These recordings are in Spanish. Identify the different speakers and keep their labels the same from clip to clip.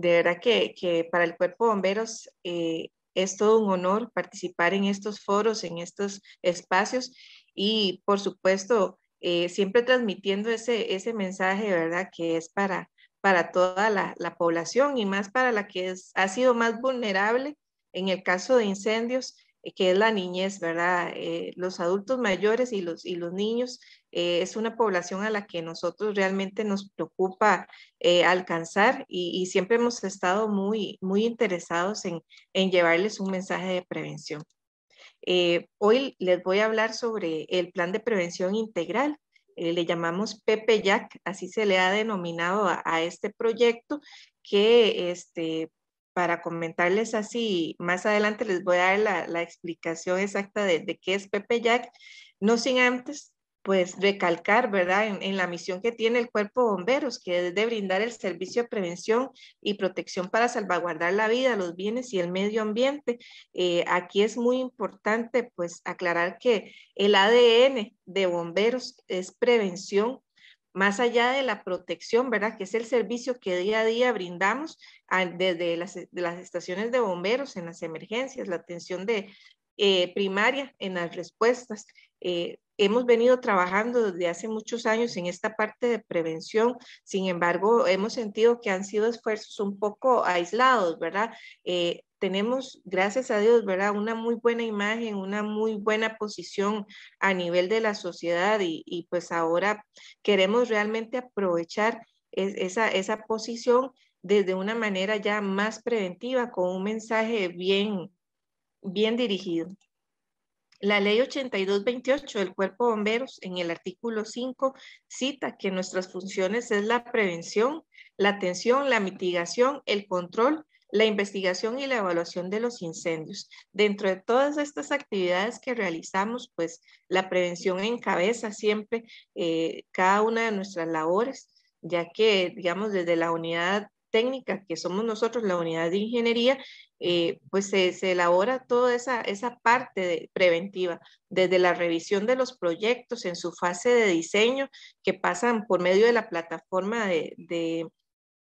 Speaker 1: de verdad que, para el cuerpo de bomberos eh, es todo un honor participar en estos foros, en estos espacios y por supuesto eh, siempre transmitiendo ese, ese mensaje, ¿verdad? Que es para, para toda la, población y más para la que ha sido más vulnerable en el caso de incendios eh, que es la niñez, ¿verdad? Eh, los adultos mayores y los, y los niños eh, es una población a la que nosotros realmente nos preocupa alcanzar y, siempre hemos estado muy, muy interesados en, llevarles un mensaje de prevención. hoy les voy a hablar sobre el plan de prevención integral. le llamamos Pepe Jack, así se le ha denominado a, a este proyecto que este, para comentarles así, más adelante les voy a dar la, explicación exacta de, qué es Pepe Jack, no sin antes pues recalcar, ¿verdad?, en, la misión que tiene el cuerpo bomberos, que es de brindar el servicio de prevención y protección para salvaguardar la vida, los bienes y el medio ambiente. Eh, aquí es muy importante, pues, aclarar que el ADN de bomberos es prevención más allá de la protección, ¿verdad? Que es el servicio que día a día brindamos desde las, estaciones de bomberos en las emergencias, la atención de eh, primaria en las respuestas. Eh, hemos venido trabajando desde hace muchos años en esta parte de prevención, sin embargo, hemos sentido que han sido esfuerzos un poco aislados, ¿verdad? Eh, tenemos, gracias a Dios, ¿verdad? Una muy buena imagen, una muy buena posición a nivel de la sociedad y, pues ahora queremos realmente aprovechar esa, esa posición desde una manera ya más preventiva, con un mensaje bien, bien dirigido. La ley 8228 del Cuerpo Bomberos, en el artículo 5, cita que nuestras funciones es la prevención, la atención, la mitigación, el control la investigación y la evaluación de los incendios. Dentro de todas estas actividades que realizamos, pues la prevención encabeza siempre eh, cada una de nuestras labores, ya que, digamos, desde la unidad técnica que somos nosotros, la unidad de ingeniería, eh, pues se, elabora toda esa, esa parte preventiva, desde la revisión de los proyectos en su fase de diseño, que pasan por medio de la plataforma de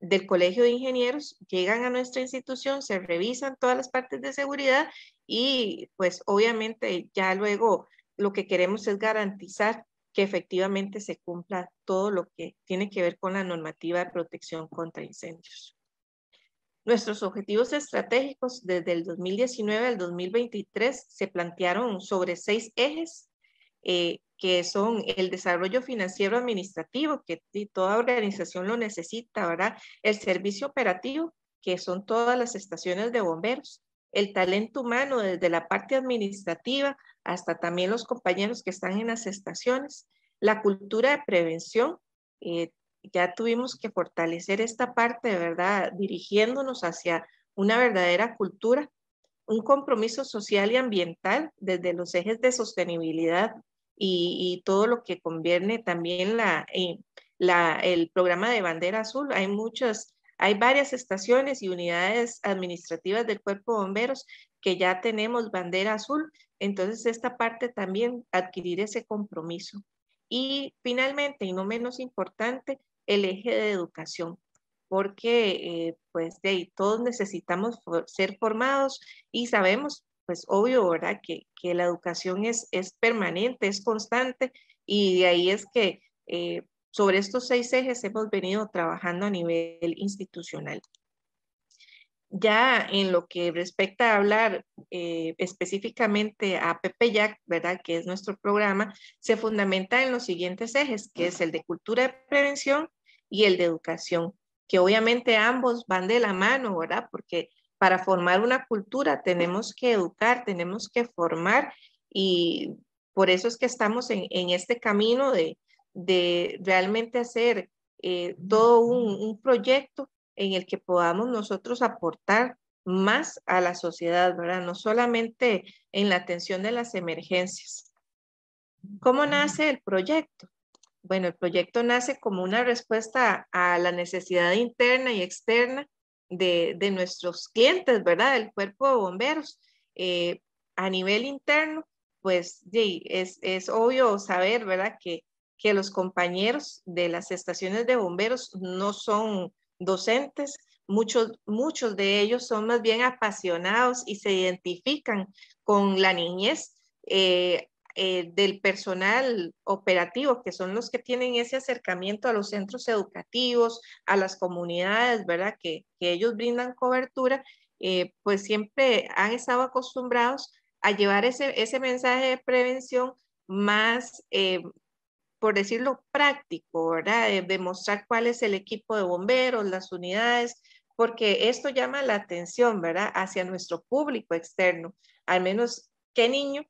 Speaker 1: del Colegio de Ingenieros llegan a nuestra institución, se revisan todas las partes de seguridad y pues obviamente ya luego lo que queremos es garantizar que efectivamente se cumpla todo lo que tiene que ver con la normativa de protección contra incendios. Nuestros objetivos estratégicos desde el 2019 al 2023 se plantearon sobre seis ejes eh, que son el desarrollo financiero administrativo, que toda organización lo necesita, ¿verdad? El servicio operativo, que son todas las estaciones de bomberos, el talento humano desde la parte administrativa hasta también los compañeros que están en las estaciones, la cultura de prevención, eh, ya tuvimos que fortalecer esta parte, ¿verdad? Dirigiéndonos hacia una verdadera cultura, un compromiso social y ambiental desde los ejes de sostenibilidad y, todo lo que conviene también eh, la, el programa de bandera azul. Hay muchas, hay varias estaciones y unidades administrativas del cuerpo de bomberos que ya tenemos bandera azul. Entonces, esta parte también adquirir ese compromiso. Y finalmente, y no menos importante, el eje de educación, porque eh, pues ahí todos necesitamos ser formados y sabemos pues obvio, ¿verdad? Que, que la educación es, es permanente, es constante y de ahí es que eh, sobre estos seis ejes hemos venido trabajando a nivel institucional. Ya en lo que respecta a hablar eh, específicamente a PPYAC, ¿verdad? Que es nuestro programa, se fundamenta en los siguientes ejes, que es el de cultura de prevención y el de educación, que obviamente ambos van de la mano, ¿verdad? Porque para formar una cultura tenemos que educar, tenemos que formar y por eso es que estamos en, este camino de, realmente hacer eh, todo un, un, proyecto en el que podamos nosotros aportar más a la sociedad, ¿verdad? No solamente en la atención de las emergencias. ¿Cómo nace el proyecto? Bueno, el proyecto nace como una respuesta a la necesidad interna y externa de, nuestros clientes, ¿verdad? Del cuerpo de bomberos. Eh, a nivel interno, pues sí, es, es, obvio saber, ¿verdad? Que, que los compañeros de las estaciones de bomberos no son docentes, muchos, muchos de ellos son más bien apasionados y se identifican con la niñez. Eh, eh, del personal operativo, que son los que tienen ese acercamiento a los centros educativos, a las comunidades, ¿verdad? Que, ellos brindan cobertura, eh, pues siempre han estado acostumbrados a llevar ese, mensaje de prevención más, eh, por decirlo, práctico, ¿verdad? demostrar cuál es el equipo de bomberos, las unidades, porque esto llama la atención, ¿verdad? Hacia nuestro público externo. Al menos, ¿qué niño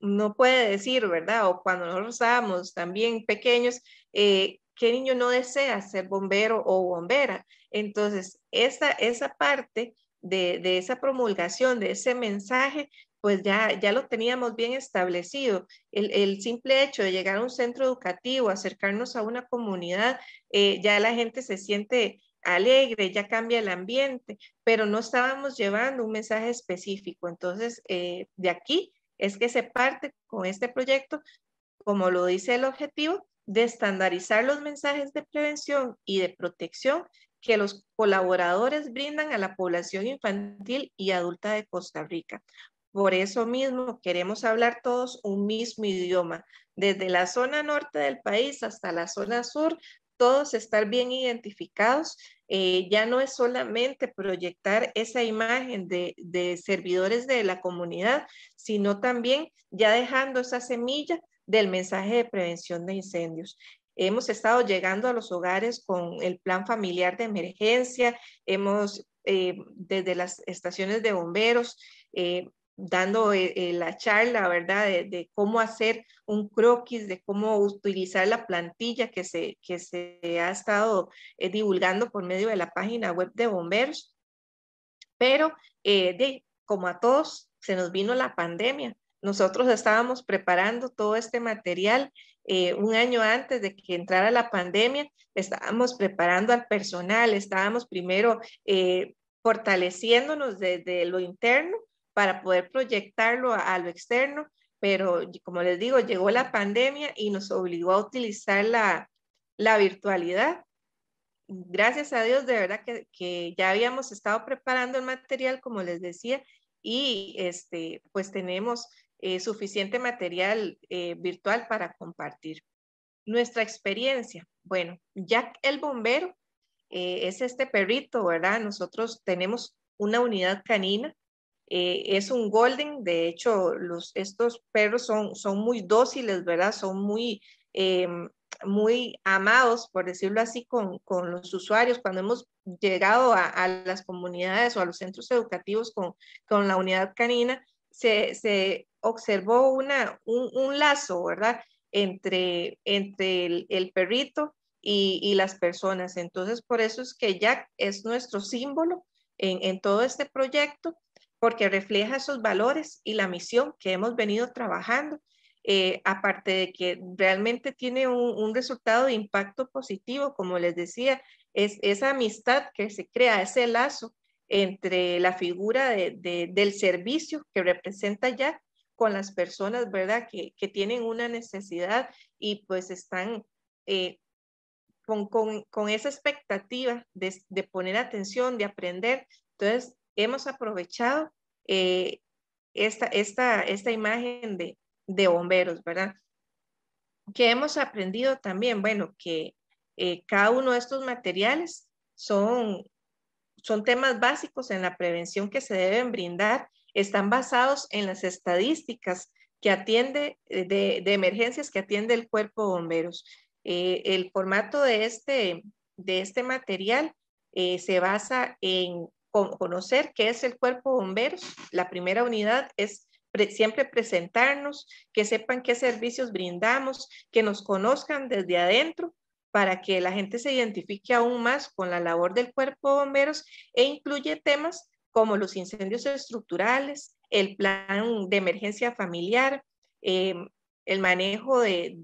Speaker 1: no puede decir, ¿verdad? O cuando nosotros estábamos también pequeños, eh, ¿qué niño no desea ser bombero o bombera? Entonces, esa, esa parte de, esa promulgación, de ese mensaje, pues ya, ya lo teníamos bien establecido. El, simple hecho de llegar a un centro educativo, acercarnos a una comunidad, eh, ya la gente se siente alegre, ya cambia el ambiente, pero no estábamos llevando un mensaje específico. Entonces, eh, de aquí es que se parte con este proyecto, como lo dice el objetivo, de estandarizar los mensajes de prevención y de protección que los colaboradores brindan a la población infantil y adulta de Costa Rica. Por eso mismo queremos hablar todos un mismo idioma, desde la zona norte del país hasta la zona sur, todos estar bien identificados. Eh, ya no es solamente proyectar esa imagen de, servidores de la comunidad, sino también ya dejando esa semilla del mensaje de prevención de incendios. Hemos estado llegando a los hogares con el plan familiar de emergencia, hemos eh, desde las estaciones de bomberos eh, dando eh, eh, la charla, ¿verdad? De, cómo hacer un croquis, de cómo utilizar la plantilla que se, que se ha estado eh, divulgando por medio de la página web de bomberos. Pero, de, como a todos, se nos vino la pandemia. Nosotros estábamos preparando todo este material un año antes de que entrara la pandemia, estábamos preparando al personal, estábamos primero fortaleciéndonos desde lo interno para poder proyectarlo a, lo externo, pero como les digo, llegó la pandemia y nos obligó a utilizar la, virtualidad. Gracias a Dios, de verdad que, ya habíamos estado preparando el material, como les decía, y este, pues tenemos eh, suficiente material eh, virtual para compartir. Nuestra experiencia, bueno, Jack el bombero eh, es este perrito, ¿verdad? Nosotros tenemos una unidad canina eh, es un golden, de hecho, los, estos perros son, son muy dóciles, ¿verdad? Son muy, em, muy amados, por decirlo así, con, los usuarios. Cuando hemos llegado a, las comunidades o a los centros educativos con, la unidad canina, se, observó una, un, lazo, ¿verdad? Entre, entre el, perrito y, las personas. Entonces, por eso es que Jack es nuestro símbolo en, en todo este proyecto porque refleja esos valores y la misión que hemos venido trabajando, eh, aparte de que realmente tiene un, resultado de impacto positivo, como les decía, es esa amistad que se crea, ese lazo entre la figura de, del servicio que representa ya con las personas, ¿verdad? Que, que tienen una necesidad y pues están eh, con, con, con, esa expectativa de, de poner atención, de aprender. Entonces, hemos aprovechado eh, esta, esta, esta imagen de, bomberos, ¿verdad? Que hemos aprendido también, bueno, que eh, cada uno de estos materiales son, son temas básicos en la prevención que se deben brindar, están basados en las estadísticas que atiende eh, de, emergencias que atiende el cuerpo de bomberos. el formato de este, de este material se basa en conocer qué es el cuerpo bomberos. La primera unidad es siempre presentarnos, que sepan qué servicios brindamos, que nos conozcan desde adentro para que la gente se identifique aún más con la labor del cuerpo bomberos e incluye temas como los incendios estructurales, el plan de emergencia familiar, em, el manejo de,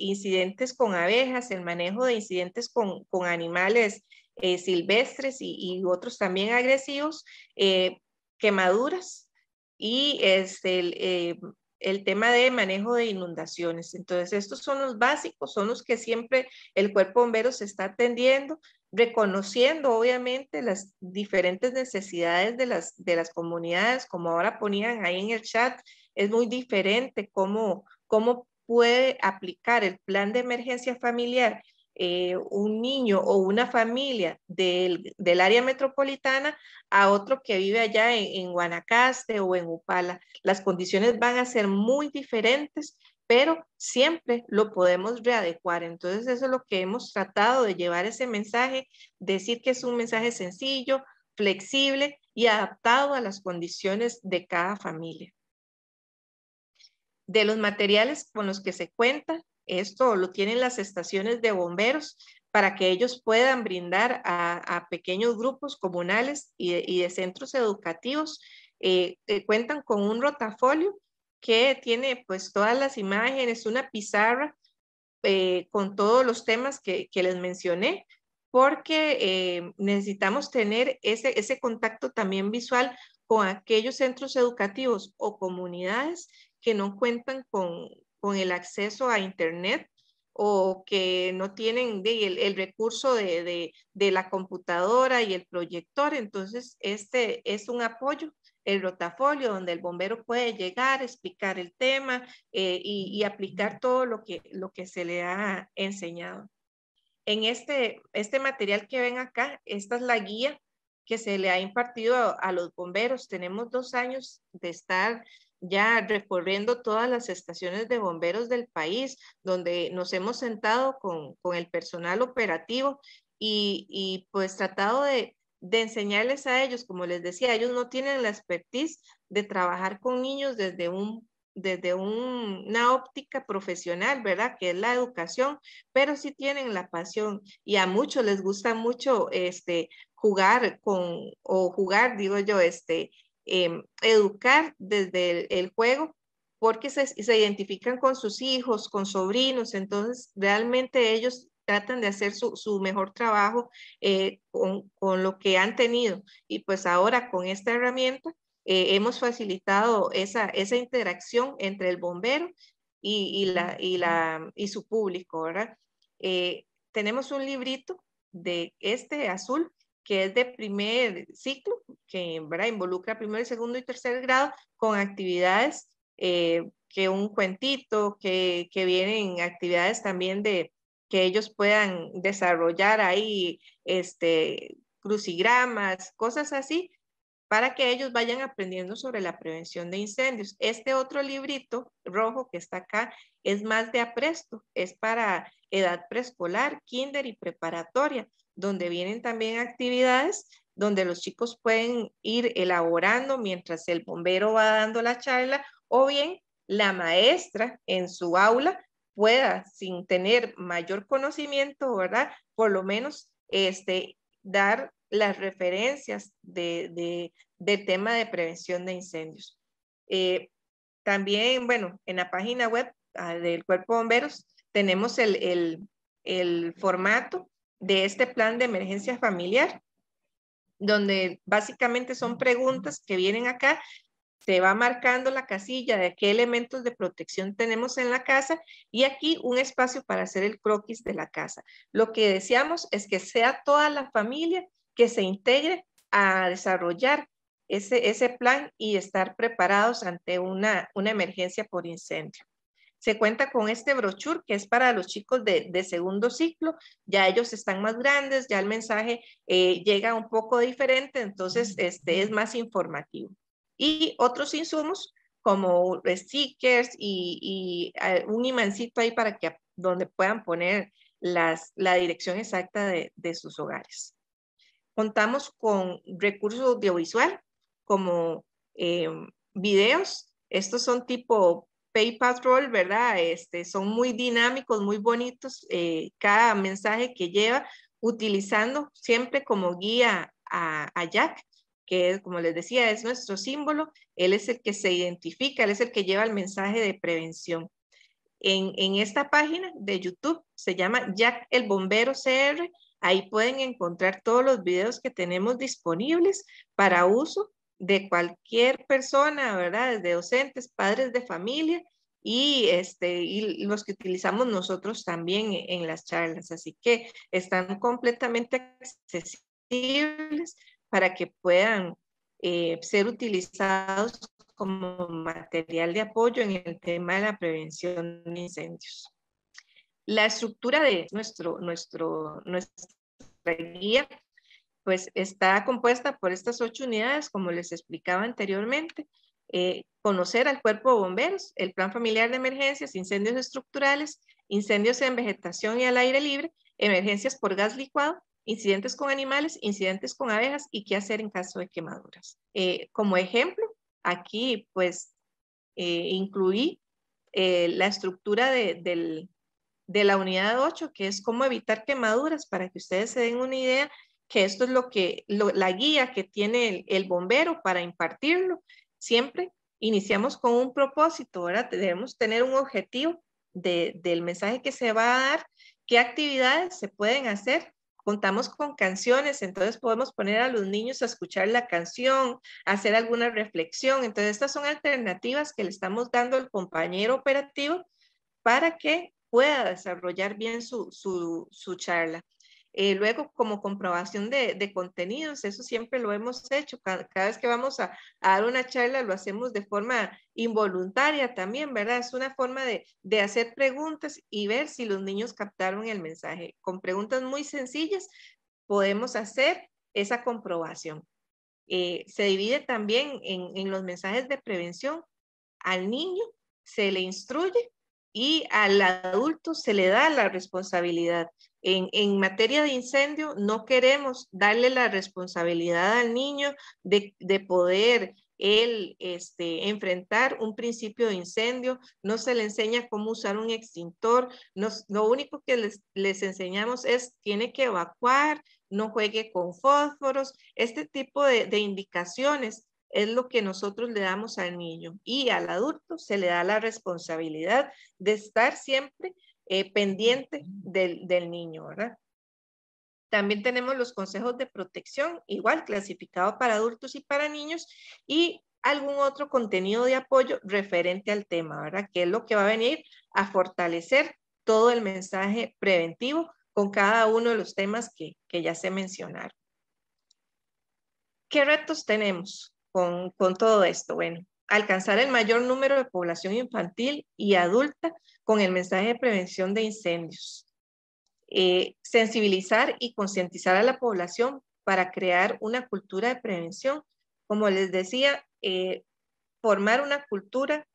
Speaker 1: incidentes con abejas, el manejo de incidentes con animales eh, silvestres y, otros también agresivos, eh, quemaduras y este, eh, el, tema de manejo de inundaciones. Entonces, estos son los básicos, son los que siempre el cuerpo Bombero se está atendiendo, reconociendo obviamente las diferentes necesidades de las, de las comunidades, como ahora ponían ahí en el chat, es muy diferente cómo, cómo puede aplicar el plan de emergencia familiar eh, un niño o una familia del, área metropolitana a otro que vive allá en, en, Guanacaste o en Upala. Las condiciones van a ser muy diferentes, pero siempre lo podemos readecuar. Entonces, eso es lo que hemos tratado de llevar ese mensaje, decir que es un mensaje sencillo, flexible y adaptado a las condiciones de cada familia. De los materiales con los que se cuenta, esto lo tienen las estaciones de bomberos para que ellos puedan brindar a, pequeños grupos comunales y de, centros educativos. Eh, eh, cuentan con un rotafolio que tiene pues todas las imágenes, una pizarra eh, con todos los temas que, que les mencioné, porque necesitamos tener ese, ese contacto también visual con aquellos centros educativos o comunidades que no cuentan con, con el acceso a Internet o que no tienen el, recurso de, de, la computadora y el proyector. Entonces, este es un apoyo, el rotafolio, donde el bombero puede llegar, explicar el tema eh, y, aplicar todo lo que, lo que se le ha enseñado. En este, este material que ven acá, esta es la guía que se le ha impartido a los bomberos. Tenemos dos años de estar ya recorriendo todas las estaciones de bomberos del país, donde nos hemos sentado con, el personal operativo y, pues tratado de, enseñarles a ellos, como les decía, ellos no tienen la expertise de trabajar con niños desde un desde una óptica profesional, ¿verdad? Que es la educación, pero sí tienen la pasión y a muchos les gusta mucho este, jugar con, o jugar, digo yo, este, Em, educar desde el, juego porque se, identifican con sus hijos, con sobrinos, entonces realmente ellos tratan de hacer su, mejor trabajo eh, con, lo que han tenido. Y pues ahora con esta herramienta eh, hemos facilitado esa, esa interacción entre el bombero y, la, la, y su público, ¿verdad? Eh, tenemos un librito de este azul que es de primer ciclo, que ¿verdad? involucra primer, segundo y tercer grado con actividades eh, que un cuentito, que, que, vienen actividades también de que ellos puedan desarrollar ahí este, crucigramas, cosas así, para que ellos vayan aprendiendo sobre la prevención de incendios. Este otro librito rojo que está acá es más de apresto, es para edad preescolar, kinder y preparatoria donde vienen también actividades donde los chicos pueden ir elaborando mientras el bombero va dando la charla o bien la maestra en su aula pueda, sin tener mayor conocimiento, ¿verdad? Por lo menos este, dar las referencias de, del tema de prevención de incendios. Eh, también, bueno, en la página web ah, del Cuerpo Bomberos tenemos el formato de este plan de emergencia familiar, donde básicamente son preguntas que vienen acá, se va marcando la casilla de qué elementos de protección tenemos en la casa y aquí un espacio para hacer el croquis de la casa. Lo que deseamos es que sea toda la familia que se integre a desarrollar ese, ese plan y estar preparados ante una, una emergencia por incendio se cuenta con este brochure que es para los chicos de, segundo ciclo, ya ellos están más grandes, ya el mensaje eh, llega un poco diferente, entonces este es más informativo. Y otros insumos como eh, stickers y, eh, un imancito ahí para que donde puedan poner la dirección exacta de, sus hogares. Contamos con recursos audiovisuales como em, videos. Estos son tipo Pay Patrol, ¿verdad? Este, son muy dinámicos, muy bonitos, eh, cada mensaje que lleva, utilizando siempre como guía a, Jack, que como les decía, es nuestro símbolo, él es el que se identifica, él es el que lleva el mensaje de prevención. En, en, esta página de YouTube, se llama Jack el Bombero CR, ahí pueden encontrar todos los videos que tenemos disponibles para uso de cualquier persona, ¿verdad? Desde docentes, padres de familia y, este, los que utilizamos nosotros también e-, en las charlas. Así que están completamente accesibles para que puedan eh, ser utilizados como material de apoyo en el tema de la prevención de incendios. La estructura de nuestro, nuestro, nuestra guía pues está compuesta por estas ocho unidades, como les explicaba anteriormente. Eh, conocer al cuerpo de bomberos, el plan familiar de emergencias, incendios estructurales, incendios en vegetación y al aire libre, emergencias por gas licuado, incidentes con animales, incidentes con abejas y qué hacer en caso de quemaduras. Eh, como ejemplo, aquí pues eh, incluí la estructura de, de la unidad 8, que es cómo evitar quemaduras, para que ustedes se den una idea que esto es lo que la guía que tiene el, bombero para impartirlo. Siempre iniciamos con un propósito, ahora Debemos tener un objetivo del mensaje que se va a dar, qué actividades se pueden hacer. Contamos con canciones, entonces podemos poner a los niños a escuchar la canción, hacer alguna reflexión. Entonces, estas son alternativas que le estamos dando al compañero operativo para que pueda desarrollar bien su charla. Eh, luego, como comprobación de, contenidos, eso siempre lo hemos hecho. Cada, vez que vamos a, dar una charla, lo hacemos de forma involuntaria también, ¿verdad? Es una forma de, hacer preguntas y ver si los niños captaron el mensaje. Con preguntas muy sencillas podemos hacer esa comprobación. Eh, se divide también en los mensajes de prevención. Al niño se le instruye y al adulto se le da la responsabilidad. En, en, materia de incendio, no queremos darle la responsabilidad al niño de, de poder él este, enfrentar un principio de incendio, no se le enseña cómo usar un extintor, lo único que les, les enseñamos es tiene que evacuar, no juegue con fósforos, este tipo de, de indicaciones es lo que nosotros le damos al niño y al adulto se le da la responsabilidad de estar siempre eh, pendiente del, del niño, ¿verdad? También tenemos los consejos de protección, igual clasificado para adultos y para niños, y algún otro contenido de apoyo referente al tema, ¿verdad? Que es lo que va a venir a fortalecer todo el mensaje preventivo con cada uno de los temas que, que ya se mencionaron. ¿Qué retos tenemos? con, todo esto? Bueno, alcanzar el mayor número de población infantil y adulta con el mensaje de prevención de incendios. Eh, sensibilizar y concientizar a la población para crear una cultura de prevención. Como les decía, eh, formar una cultura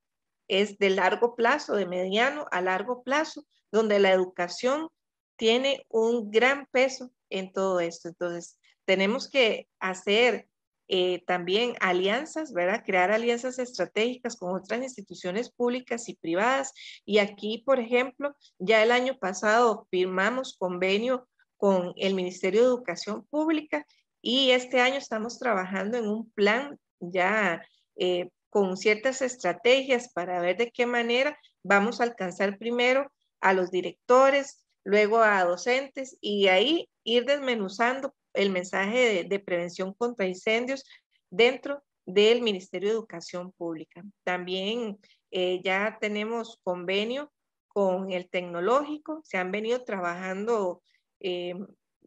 Speaker 1: es de largo plazo, de mediano a largo plazo, donde la educación tiene un gran peso en todo esto. Entonces, tenemos que hacer eh, también alianzas, ¿verdad? Crear alianzas estratégicas con otras instituciones públicas y privadas. Y aquí, por ejemplo, ya el año pasado firmamos convenio con el Ministerio de Educación Pública y este año estamos trabajando en un plan ya eh, con ciertas estrategias para ver de qué manera vamos a alcanzar primero a los directores, luego a docentes y ahí ir desmenuzando el mensaje de, prevención contra incendios dentro del Ministerio de Educación Pública. También eh, ya tenemos convenio con el tecnológico, se han venido trabajando eh,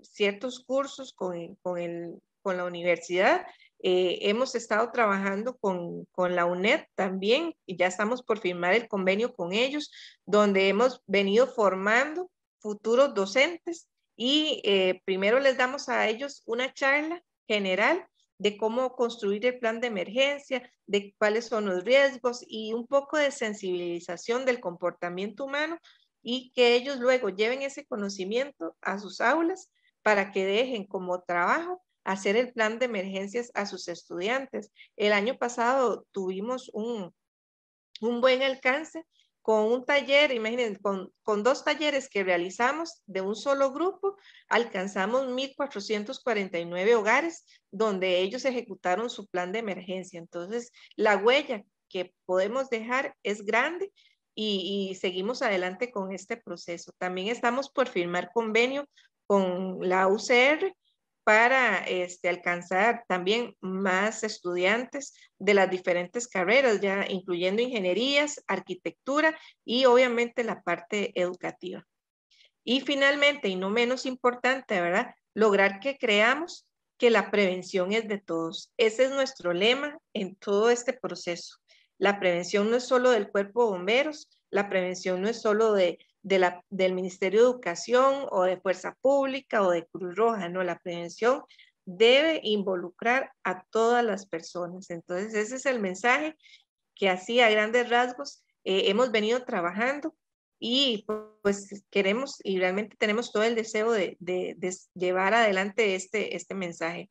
Speaker 1: ciertos cursos con, con, el, con la universidad. Eh, hemos estado trabajando con, con, la UNED también y ya estamos por firmar el convenio con ellos, donde hemos venido formando futuros docentes y eh, primero les damos a ellos una charla general de cómo construir el plan de emergencia, de cuáles son los riesgos y un poco de sensibilización del comportamiento humano y que ellos luego lleven ese conocimiento a sus aulas para que dejen como trabajo hacer el plan de emergencias a sus estudiantes. El año pasado tuvimos un buen alcance con un taller, imagínense, con, dos talleres que realizamos de un solo grupo, alcanzamos 1.449 hogares donde ellos ejecutaron su plan de emergencia. Entonces, la huella que podemos dejar es grande y, y seguimos adelante con este proceso. También estamos por firmar convenio con la UCR para este, alcanzar también más estudiantes de las diferentes carreras, ya incluyendo ingenierías, arquitectura y obviamente la parte educativa. Y finalmente, y no menos importante, ¿verdad? Lograr que creamos que la prevención es de todos. Ese es nuestro lema en todo este proceso. La prevención no es solo del cuerpo bomberos, la prevención no es solo de del Ministerio de Educación o de Fuerza Pública o de Cruz Roja, ¿no? La prevención debe involucrar a todas las personas. Entonces, ese es el mensaje que así a grandes rasgos eh, hemos venido trabajando y pues queremos y realmente tenemos todo el deseo de, llevar adelante este, este mensaje.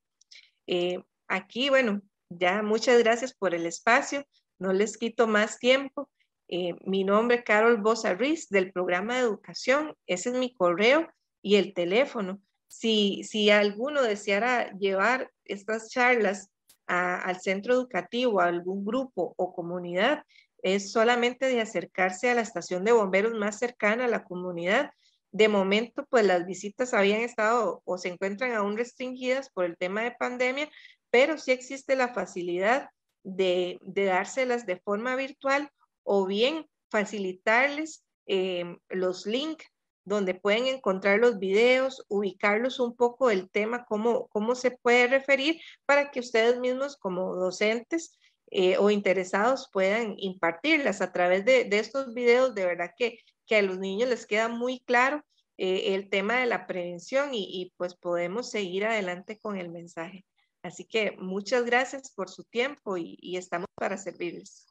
Speaker 1: Eh, aquí, bueno, ya muchas gracias por el espacio, no les quito más tiempo eh, mi nombre es Carol Bosa Riz del programa de educación. Ese es mi correo y el teléfono. Si, si alguno deseara llevar estas charlas al centro educativo, a algún grupo o comunidad, es solamente de acercarse a la estación de bomberos más cercana a la comunidad. De momento, pues las visitas habían estado o se encuentran aún restringidas por el tema de pandemia, pero sí existe la facilidad de, de dárselas de forma virtual o bien facilitarles eh, los links donde pueden encontrar los videos, ubicarlos un poco el tema, cómo, cómo se puede referir para que ustedes mismos como docentes eh, o interesados puedan impartirlas a través de, estos videos. De verdad que, a los niños les queda muy claro eh, el tema de la prevención y, pues podemos seguir adelante con el mensaje. Así que muchas gracias por su tiempo y estamos para servirles.